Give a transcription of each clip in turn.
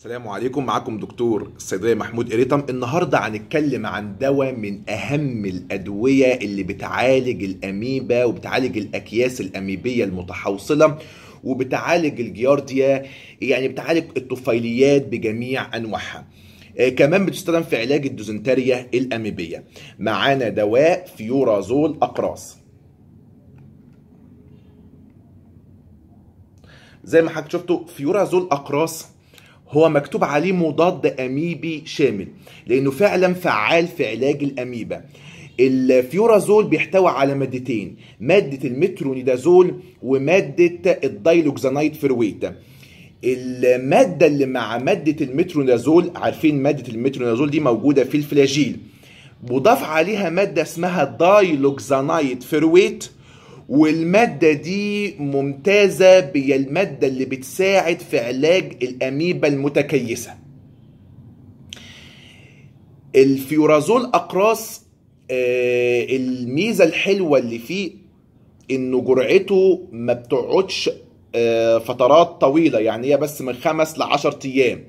السلام عليكم معكم دكتور الصيدلية محمود قريطم النهارده هنتكلم عن دواء من اهم الادويه اللي بتعالج الاميبا وبتعالج الاكياس الاميبيه المتحوصله وبتعالج الجيارديا يعني بتعالج الطفيليات بجميع انواعها آه، كمان بتستخدم في علاج الدوزنتريا الاميبيه معانا دواء فيورازول اقراص زي ما حضرتك شفتوا فيورازول اقراص هو مكتوب عليه مضاد اميبي شامل لانه فعلا فعال في علاج الاميبا الفيورازول بيحتوي على مادتين ماده المترونيدازول وماده الدايلوكزانايد فرويت الماده اللي مع ماده المترونيدازول عارفين ماده المترونيدازول دي موجوده في الفلاجيل مضاف عليها ماده اسمها دايلوكزانايد فرويت والمادة دي ممتازة بي المادة اللي بتساعد في علاج الأميبا المتكيسة الفيورازول أقراص آه، الميزة الحلوة اللي فيه إنه جرعته ما بتقعدش آه، فترات طويلة يعني هي بس من خمس لعشر أيام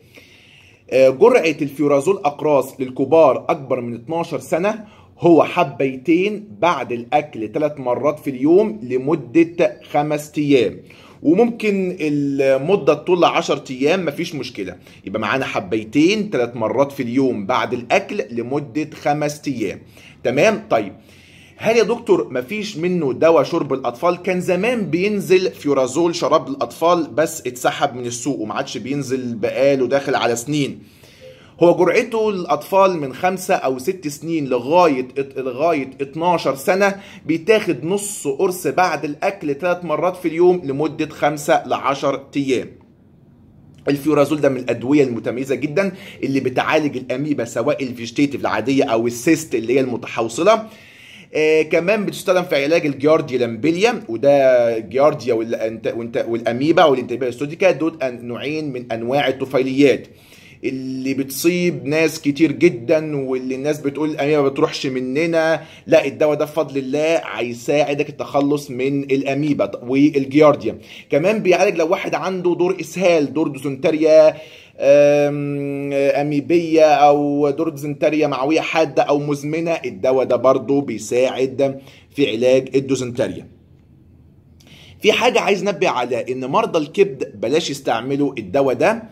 آه، جرعة الفيورازول أقراص للكبار أكبر من 12 سنة هو حبيتين بعد الاكل ثلاث مرات في اليوم لمده خمس ايام وممكن المدة تطول 10 أيام مفيش مشكلة يبقى معانا حبيتين ثلاث مرات في اليوم بعد الأكل لمدة خمس أيام تمام طيب هل يا دكتور مفيش منه دواء شرب الأطفال كان زمان بينزل فيورازول شراب الأطفال بس اتسحب من السوق وما عادش بينزل بقاله داخل على سنين هو جرعته للاطفال من خمسة او ست سنين لغايه لغايه 12 سنه بيتاخد نص قرص بعد الاكل ثلاث مرات في اليوم لمده خمسة ل 10 ايام الفيورازول ده من الادويه المتميزه جدا اللي بتعالج الاميبا سواء الفيجيتيف العاديه او السيست اللي هي المتحوصله آه كمان بتستخدم في علاج الجيارديا لامبيليا وده جيارديا والاميبا والانتباه السوديكا دول نوعين من انواع الطفيليات اللي بتصيب ناس كتير جدا واللي الناس بتقول الاميبا ما بتروحش مننا لا الدواء ده بفضل الله هيساعدك التخلص من الاميبا والجيارديا كمان بيعالج لو واحد عنده دور اسهال دور ديزنتريا اميبيه او دور ديزنتريا معويه حاده او مزمنه الدواء ده برضه بيساعد في علاج الدوزنتريا في حاجة عايز نبه على إن مرضى الكبد بلاش يستعملوا الدواء ده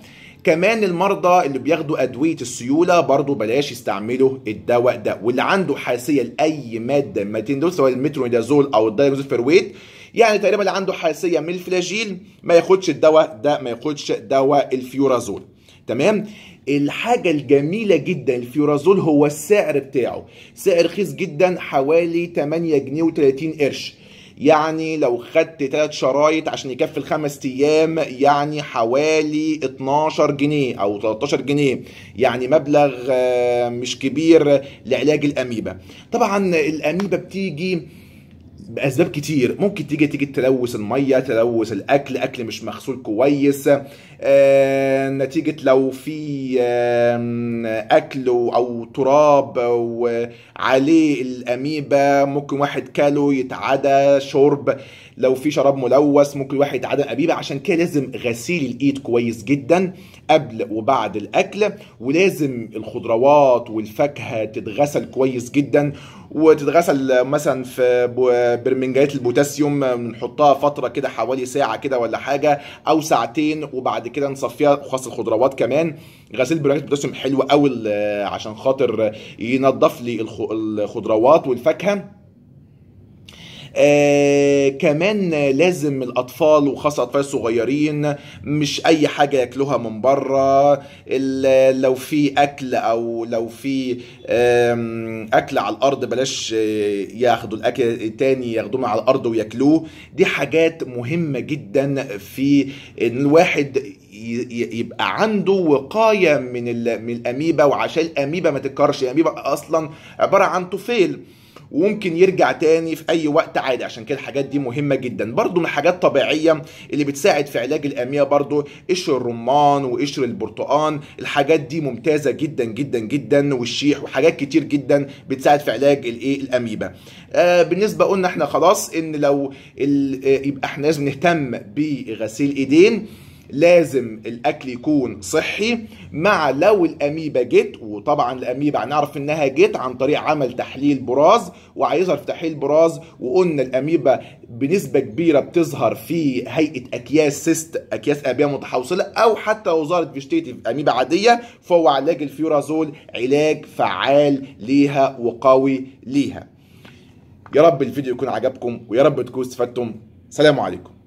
كمان المرضى اللي بياخدوا ادويه السيوله برضو بلاش يستعملوا الدواء ده واللي عنده حساسيه لاي ماده من المادتين دول سواء المترونيدازول او الدايكلوزفيرويت يعني تقريبا اللي عنده حساسيه من الفلاجيل ما ياخدش الدواء ده ما ياخدش دواء الفيورازول تمام الحاجة الجميلة جدا الفيورازول هو السعر بتاعه سعر رخيص جدا حوالي 8 جنيه و30 قرش يعني لو خدت ثلاث شرايط عشان يكفي الخمس ايام يعني حوالي 12 جنيه او 13 جنيه يعني مبلغ آه، مش كبير لعلاج الاميبا طبعا الاميبا بتيجي باسباب كتير ممكن تيجي تيجي تلوث الميه تلوث الاكل اكل مش مغسول كويس آه، نتيجه لو في اكل او تراب وعليه الاميبا ممكن واحد كاله يتعدى شرب لو في شراب ملوث ممكن واحد يتعدى اميبا عشان كده لازم غسيل الايد كويس جدا قبل وبعد الاكل ولازم الخضروات والفاكهه تتغسل كويس جدا وتتغسل مثلا في برمنجات البوتاسيوم نحطها فتره كده حوالي ساعه كده ولا حاجه او ساعتين وبعد كده نصفيها خاصه الخضروات كمان غسيل برمنجات البوتاسيوم حلو قوي عشان خاطر ينضف لي الخضروات والفاكهه آه، كمان لازم الأطفال وخاصة الأطفال الصغيرين مش أي حاجة ياكلوها من بره لو في أكل أو لو في أكل على الأرض بلاش آه، ياخدوا الأكل التاني ياخدوه على الأرض وياكلوه دي حاجات مهمة جدا في إن الواحد يبقى عنده وقايه من من الاميبا وعشان الاميبا ما تتكررش الاميبا اصلا عباره عن طفيل وممكن يرجع تاني في اي وقت عادي عشان كده الحاجات دي مهمه جدا برضو من حاجات طبيعيه اللي بتساعد في علاج الاميه برضو قشر الرمان وقشر البرتقان الحاجات دي ممتازه جدا جدا جدا والشيح وحاجات كتير جدا بتساعد في علاج الايه الاميبا آه بالنسبه قلنا احنا خلاص ان لو آه، يبقى احنا لازم نهتم بغسيل ايدين لازم الاكل يكون صحي مع لو الاميبا جت وطبعا الاميبا هنعرف انها جت عن طريق عمل تحليل براز وهيظهر في تحليل براز وقلنا الاميبا بنسبه كبيره بتظهر في هيئه اكياس سيست اكياس ابيه متحوصله او حتى لو ظهرت فيجيتيف اميبا عاديه فهو علاج الفيورازول علاج فعال ليها وقوي ليها يا رب الفيديو يكون عجبكم ويا رب تكونوا استفدتم سلام عليكم